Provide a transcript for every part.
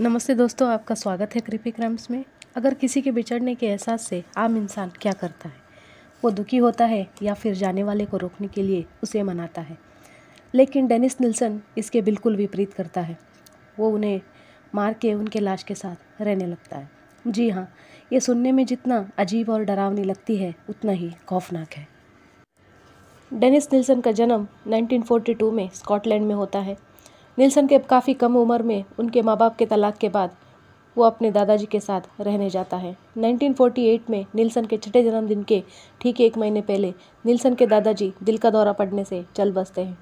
नमस्ते दोस्तों आपका स्वागत है कृपी क्राइम्स में अगर किसी के बिछड़ने के एहसास से आम इंसान क्या करता है वो दुखी होता है या फिर जाने वाले को रोकने के लिए उसे मनाता है लेकिन डेनिस निल्सन इसके बिल्कुल विपरीत करता है वो उन्हें मार के उनके लाश के साथ रहने लगता है जी हाँ ये सुनने में जितना अजीब और डरावनी लगती है उतना ही खौफनाक है डेनिस निल्सन का जन्म 1942 में स्कॉटलैंड में होता है नीलसन के काफ़ी कम उम्र में उनके माँ बाप के तलाक के बाद वो अपने दादाजी के साथ रहने जाता है 1948 में नीलसन के छठे जन्मदिन के ठीक एक महीने पहले नीलसन के दादाजी दिल का दौरा पड़ने से चल बसते हैं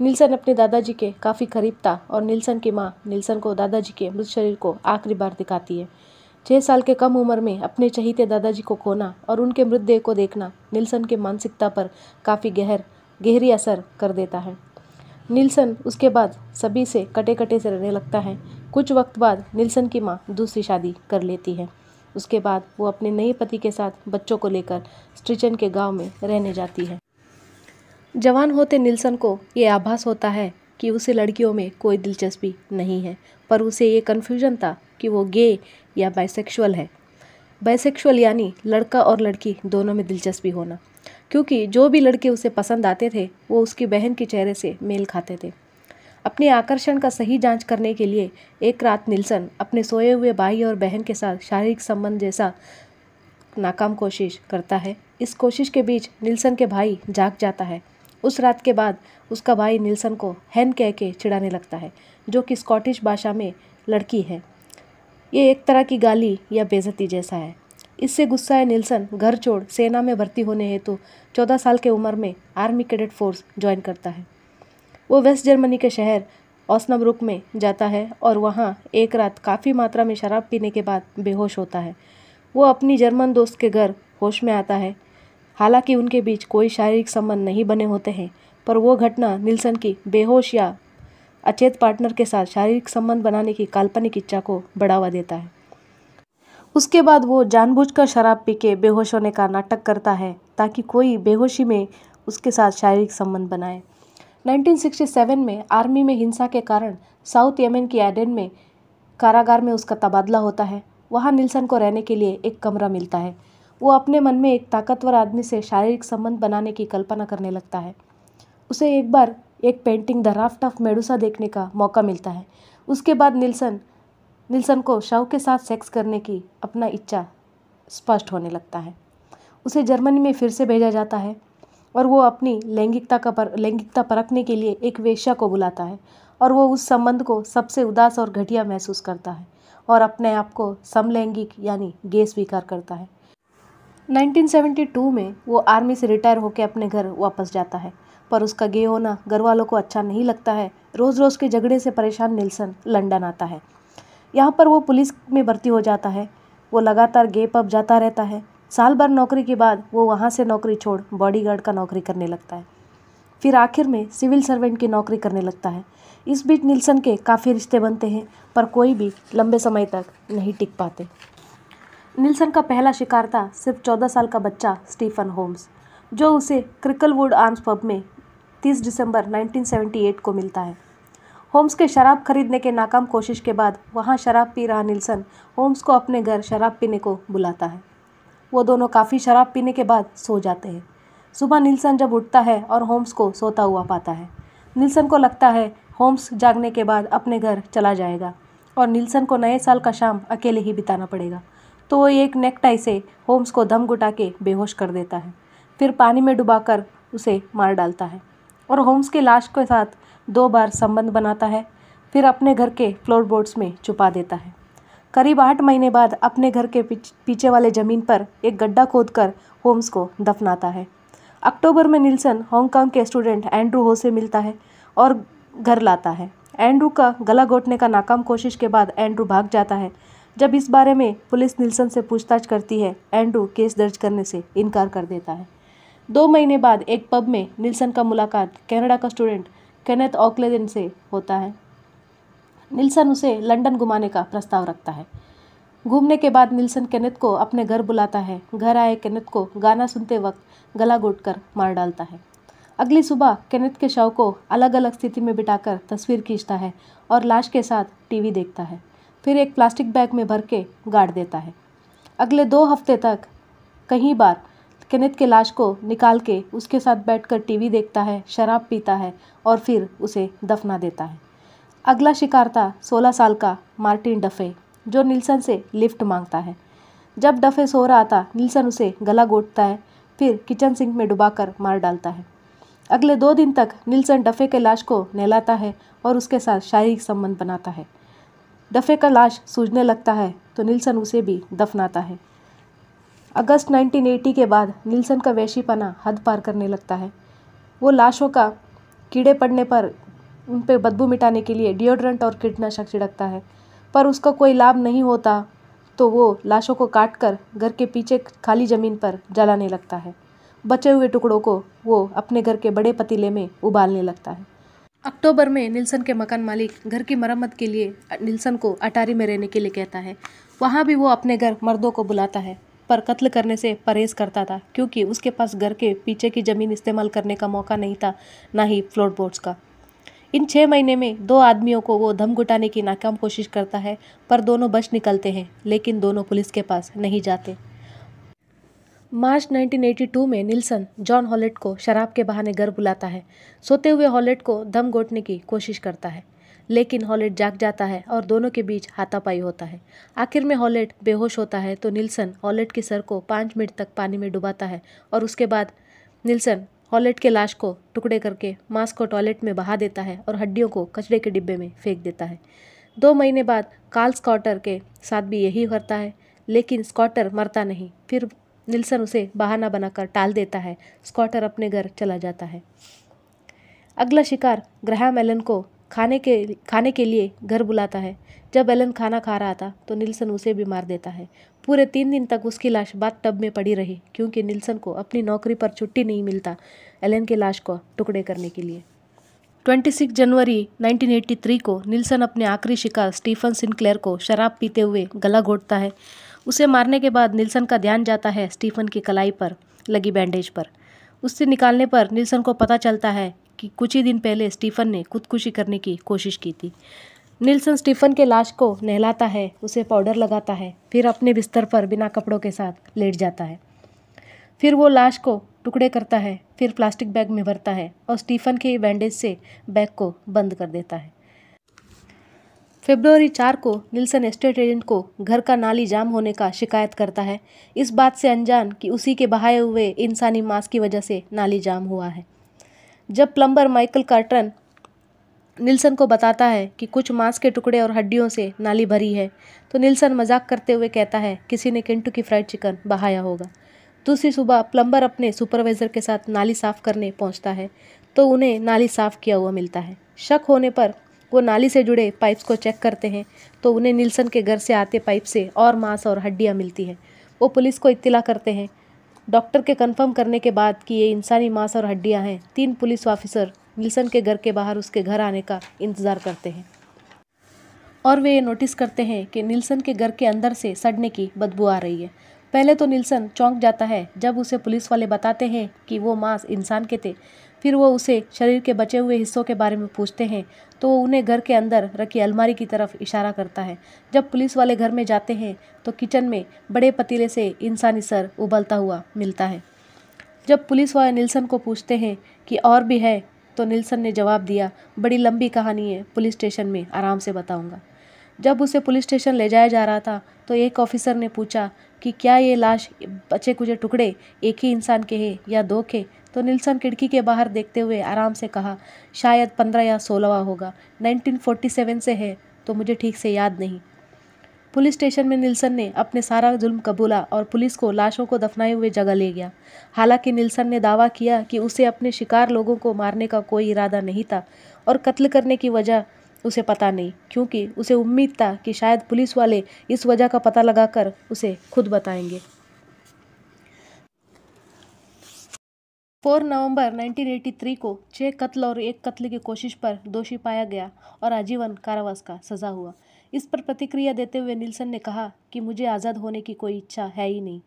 नीलसन अपने दादाजी के काफ़ी करीब था और नीलसन की माँ नीलसन को दादाजी के मृत शरीर को आखिरी बार दिखाती है छः साल के कम उम्र में अपने चहीते दादाजी को खोना और उनके मृतदेह को देखना नीलसन के मानसिकता पर काफ़ी गहर गहरी असर कर देता है नीलसन उसके बाद सभी से कटे कटे से रहने लगता है कुछ वक्त बाद नीलसन की माँ दूसरी शादी कर लेती है उसके बाद वो अपने नए पति के साथ बच्चों को लेकर स्ट्रिचन के गांव में रहने जाती है जवान होते निल्सन को ये आभास होता है कि उसे लड़कियों में कोई दिलचस्पी नहीं है पर उसे ये कन्फ्यूजन था कि वो गे या बाइसेक्शुअल है बाइसेक्शुअल यानी लड़का और लड़की दोनों में दिलचस्पी होना क्योंकि जो भी लड़के उसे पसंद आते थे वो उसकी बहन के चेहरे से मेल खाते थे अपने आकर्षण का सही जांच करने के लिए एक रात निल्सन अपने सोए हुए भाई और बहन के साथ शारीरिक संबंध जैसा नाकाम कोशिश करता है इस कोशिश के बीच निल्सन के भाई जाग जाता है उस रात के बाद उसका भाई निल्सन को हैन कह के चिढ़ाने लगता है जो कि स्कॉटिश भाषा में लड़की है ये एक तरह की गाली या बेजती जैसा है इससे गुस्सा है निल्सन घर छोड़ सेना में भर्ती होने हेतु तो चौदह साल के उम्र में आर्मी कैडेट फोर्स ज्वाइन करता है वो वेस्ट जर्मनी के शहर ओसनब्रुक में जाता है और वहाँ एक रात काफ़ी मात्रा में शराब पीने के बाद बेहोश होता है वो अपनी जर्मन दोस्त के घर होश में आता है हालांकि उनके बीच कोई शारीरिक संबंध नहीं बने होते हैं पर वो घटना निल्सन की बेहोश या अचेत पार्टनर के साथ शारीरिक संबंध बनाने की काल्पनिक इच्छा को बढ़ावा देता है उसके बाद वो जानबूझकर शराब पी के बेहोश होने का नाटक करता है ताकि कोई बेहोशी में उसके साथ शारीरिक संबंध बनाए 1967 में आर्मी में हिंसा के कारण साउथ यमन की एडेन में कारागार में उसका तबादला होता है वहाँ निल्सन को रहने के लिए एक कमरा मिलता है वो अपने मन में एक ताकतवर आदमी से शारीरिक संबंध बनाने की कल्पना करने लगता है उसे एक बार एक painting the raft of Medusa देखने का मौका मिलता है उसके बाद निल्सन निल्सन को शव के साथ सेक्स करने की अपना इच्छा स्पष्ट होने लगता है उसे जर्मनी में फिर से भेजा जाता है और वो अपनी लैंगिकता का पर लैंगिकता परखने के लिए एक वेश्या को बुलाता है और वो उस संबंध को सबसे उदास और घटिया महसूस करता है और अपने आप को समलैंगिक यानी गे स्वीकार करता है 1972 में वो आर्मी से रिटायर होकर अपने घर वापस जाता है पर उसका गे होना घर वालों को अच्छा नहीं लगता है रोज़ रोज़ के झगड़े से परेशान निल्सन लंदन आता है यहाँ पर वो पुलिस में भर्ती हो जाता है वो लगातार गेप अप जाता रहता है साल भर नौकरी के बाद वो वहाँ से नौकरी छोड़ बॉडीगार्ड का नौकरी करने लगता है फिर आखिर में सिविल सर्वेंट की नौकरी करने लगता है इस बीच नीलसन के काफ़ी रिश्ते बनते हैं पर कोई भी लंबे समय तक नहीं टिक पाते नीलसन का पहला शिकार था सिर्फ चौदह साल का बच्चा स्टीफन होम्स जो उसे क्रिकलवुड आर्म्स पब में 30 दिसंबर 1978 को मिलता है होम्स के शराब खरीदने के नाकाम कोशिश के बाद वहाँ शराब पी रहा निल्सन होम्स को अपने घर शराब पीने को बुलाता है वो दोनों काफ़ी शराब पीने के बाद सो जाते हैं सुबह निल्सन जब उठता है और होम्स को सोता हुआ पाता है निल्सन को लगता है होम्स जागने के बाद अपने घर चला जाएगा और निल्सन को नए साल का शाम अकेले ही बिताना पड़ेगा तो वो एक नेकटाई से होम्स को दम घुटा के बेहोश कर देता है फिर पानी में डुबाकर उसे मार डालता है और होम्स की लाश के साथ दो बार संबंध बनाता है फिर अपने घर के फ्लोरबोर्ड्स में छुपा देता है करीब आठ महीने बाद अपने घर के पीछे वाले ज़मीन पर एक गड्ढा खोद होम्स को दफनाता है अक्टूबर में निल्सन हांगकांग के स्टूडेंट एंड्रू हो से मिलता है और घर लाता है एंड्रू का गला घोटने का नाकाम कोशिश के बाद एंड्रू भाग जाता है जब इस बारे में पुलिस निल्सन से पूछताछ करती है एंड्रू केस दर्ज करने से इनकार कर देता है दो महीने बाद एक पब में निल्सन का मुलाकात कनाडा का स्टूडेंट कैनेथ ऑकलेदन से होता है निल्सन उसे लंदन घुमाने का प्रस्ताव रखता है घूमने के बाद निल्सन केनेथ को अपने घर बुलाता है घर आए केनेथ को गाना सुनते वक्त गला घोट कर मार डालता है अगली सुबह केनेथ के शव को अलग अलग स्थिति में बिठाकर तस्वीर खींचता है और लाश के साथ टीवी देखता है फिर एक प्लास्टिक बैग में भर के गाड़ देता है अगले दो हफ्ते तक कहीं बार केनेथ के लाश को निकाल के उसके साथ बैठकर टीवी देखता है शराब पीता है और फिर उसे दफना देता है अगला शिकार था सोलह साल का मार्टिन डफे जो नीलसन से लिफ्ट मांगता है जब डफे सो रहा था नीलसन उसे गला घोटता है फिर किचन सिंक में डुबाकर मार डालता है अगले दो दिन तक नीलसन डफे के लाश को नहलाता है और उसके साथ शारीरिक संबंध बनाता है डफे का लाश सूझने लगता है तो नीलसन उसे भी दफनाता है अगस्त 1980 के बाद नीलसन का वैशीपना हद पार करने लगता है वो लाशों का कीड़े पड़ने पर उन पर बदबू मिटाने के लिए डिओड्रेंट और कीटनाशक छिड़कता है पर उसका कोई लाभ नहीं होता तो वो लाशों को काट कर घर के पीछे खाली ज़मीन पर जलाने लगता है बचे हुए टुकड़ों को वो अपने घर के बड़े पतीले में उबालने लगता है अक्टूबर में निल्सन के मकान मालिक घर की मरम्मत के लिए निल्सन को अटारी में रहने के लिए कहता है वहाँ भी वो अपने घर मर्दों को बुलाता है पर कत्ल करने से परहेज करता था क्योंकि उसके पास घर के पीछे की ज़मीन इस्तेमाल करने का मौका नहीं था ना ही फ्लोट बोर्ड्स का इन छः महीने में दो आदमियों को वो धम घुटाने की नाकाम कोशिश करता है पर दोनों बच निकलते हैं लेकिन दोनों पुलिस के पास नहीं जाते मार्च 1982 में निल्सन जॉन हॉलेट को शराब के बहाने घर बुलाता है सोते हुए हॉलेट को दम घोटने की कोशिश करता है लेकिन हॉलेट जाग जाता है और दोनों के बीच हाथापाई होता है आखिर में हॉलेट बेहोश होता है तो निल्सन हॉलेट के सर को पाँच मिनट तक पानी में डुबाता है और उसके बाद निल्सन हॉलेट के लाश को टुकड़े करके मांस को टॉयलेट में बहा देता है और हड्डियों को कचरे के डिब्बे में फेंक देता है दो महीने बाद कार्ल स्कॉटर के साथ भी यही करता है लेकिन स्कॉटर मरता नहीं फिर निल्सन उसे बहाना बनाकर टाल देता है स्कॉटर अपने घर चला जाता है अगला शिकार ग्रह मेलन को खाने के खाने के लिए घर बुलाता है जब एलन खाना खा रहा था तो निल्सन उसे भी मार देता है पूरे तीन दिन तक उसकी लाश बात टब में पड़ी रही क्योंकि निल्सन को अपनी नौकरी पर छुट्टी नहीं मिलता एलन की लाश को टुकड़े करने के लिए 26 जनवरी 1983 को निल्सन अपने आखिरी शिकार स्टीफन सिंक्लेयर को शराब पीते हुए गला घोटता है उसे मारने के बाद निल्सन का ध्यान जाता है स्टीफन की कलाई पर लगी बैंडेज पर उससे निकालने पर निल्सन को पता चलता है कि कुछ ही दिन पहले स्टीफन ने खुदकुशी करने की कोशिश की थी निल्सन स्टीफन के लाश को नहलाता है उसे पाउडर लगाता है फिर अपने बिस्तर पर बिना कपड़ों के साथ लेट जाता है फिर वो लाश को टुकड़े करता है फिर प्लास्टिक बैग में भरता है और स्टीफन के बैंडेज से बैग को बंद कर देता है फेब्रवरी चार को निल्सन एस्टेट एजेंट को घर का नाली जाम होने का शिकायत करता है इस बात से अनजान कि उसी के बहाए हुए इंसानी मांस की वजह से नाली जाम हुआ है जब प्लम्बर माइकल कार्टन निल्सन को बताता है कि कुछ मांस के टुकड़े और हड्डियों से नाली भरी है तो निल्सन मजाक करते हुए कहता है किसी ने किंटू फ्राइड चिकन बहाया होगा दूसरी सुबह प्लम्बर अपने सुपरवाइज़र के साथ नाली साफ़ करने पहुंचता है तो उन्हें नाली साफ़ किया हुआ मिलता है शक होने पर वो नाली से जुड़े पाइप्स को चेक करते हैं तो उन्हें निल्सन के घर से आते पाइप से और मांस और हड्डियाँ मिलती हैं वो पुलिस को इतला करते हैं डॉक्टर के कंफर्म करने के बाद कि ये इंसानी मांस और हड्डियां हैं तीन पुलिस ऑफिसर विल्सन के घर के बाहर उसके घर आने का इंतज़ार करते हैं और वे ये नोटिस करते हैं कि नीलसन के घर के अंदर से सड़ने की बदबू आ रही है पहले तो नीलसन चौंक जाता है जब उसे पुलिस वाले बताते हैं कि वो मांस इंसान के थे फिर वो उसे शरीर के बचे हुए हिस्सों के बारे में पूछते हैं तो वो उन्हें घर के अंदर रखी अलमारी की तरफ इशारा करता है जब पुलिस वाले घर में जाते हैं तो किचन में बड़े पतीले से इंसानी सर उबलता हुआ मिलता है जब पुलिस वाले निल्सन को पूछते हैं कि और भी है तो निल्सन ने जवाब दिया बड़ी लंबी कहानी है पुलिस स्टेशन में आराम से बताऊंगा जब उसे पुलिस स्टेशन ले जाया जा रहा था तो एक ऑफिसर ने पूछा कि क्या ये लाश बचे कुछ टुकड़े एक ही इंसान के हैं या दो के तो निल्सन खिड़की के बाहर देखते हुए आराम से कहा शायद पंद्रह या सोलहवा होगा 1947 से है तो मुझे ठीक से याद नहीं पुलिस स्टेशन में निल्सन ने अपने सारा जुल्म कबूला और पुलिस को लाशों को दफनाए हुए जगह ले गया हालांकि निल्सन ने दावा किया कि उसे अपने शिकार लोगों को मारने का कोई इरादा नहीं था और कत्ल करने की वजह उसे पता नहीं क्योंकि उसे उम्मीद था कि शायद पुलिस वाले इस वजह का पता लगाकर उसे खुद बताएंगे 4 नवंबर 1983 को छह कत्ल और एक कत्ल की कोशिश पर दोषी पाया गया और आजीवन कारावास का सजा हुआ इस पर प्रतिक्रिया देते हुए निल्सन ने कहा कि मुझे आज़ाद होने की कोई इच्छा है ही नहीं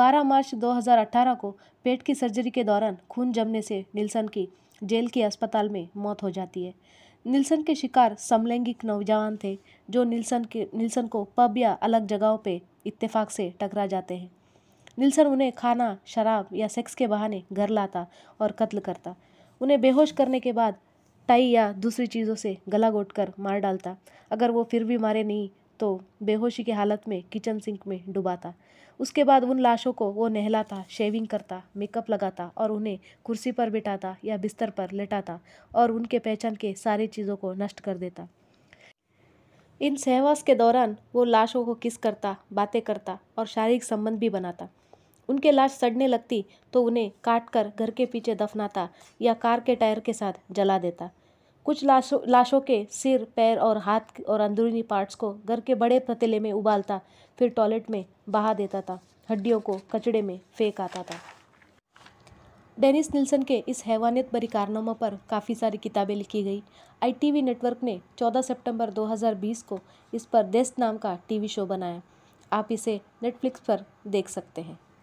12 मार्च 2018 को पेट की सर्जरी के दौरान खून जमने से निल्सन की जेल के अस्पताल में मौत हो जाती है नीलसन के शिकार समलैंगिक नौजवान थे जो निल्सन के नीलसन को पब या अलग जगहों पर इत्तेफाक से टकरा जाते हैं निल्सन उन्हें खाना शराब या सेक्स के बहाने घर लाता और कत्ल करता उन्हें बेहोश करने के बाद टाई या दूसरी चीज़ों से गला घोट कर मार डालता अगर वो फिर भी मारे नहीं तो बेहोशी की हालत में किचन सिंक में डुबाता उसके बाद उन लाशों को वो नहलाता शेविंग करता मेकअप लगाता और उन्हें कुर्सी पर बिठाता या बिस्तर पर लेटाता और उनके पहचान के सारी चीज़ों को नष्ट कर देता इन सहवास के दौरान वो लाशों को किस करता बातें करता और शारीरिक संबंध भी बनाता उनके लाश सड़ने लगती तो उन्हें काटकर घर के पीछे दफनाता या कार के टायर के साथ जला देता कुछ लाशों लाशों के सिर पैर और हाथ और अंदरूनी पार्ट्स को घर के बड़े पतीले में उबालता फिर टॉयलेट में बहा देता था हड्डियों को कचड़े में फेंक आता था डेनिस निल्सन के इस हैवानियत भरी कारनामों पर काफ़ी सारी किताबें लिखी गई आईटीवी नेटवर्क ने 14 सितंबर 2020 को इस पर देश नाम का टीवी शो बनाया आप इसे नेटफ्लिक्स पर देख सकते हैं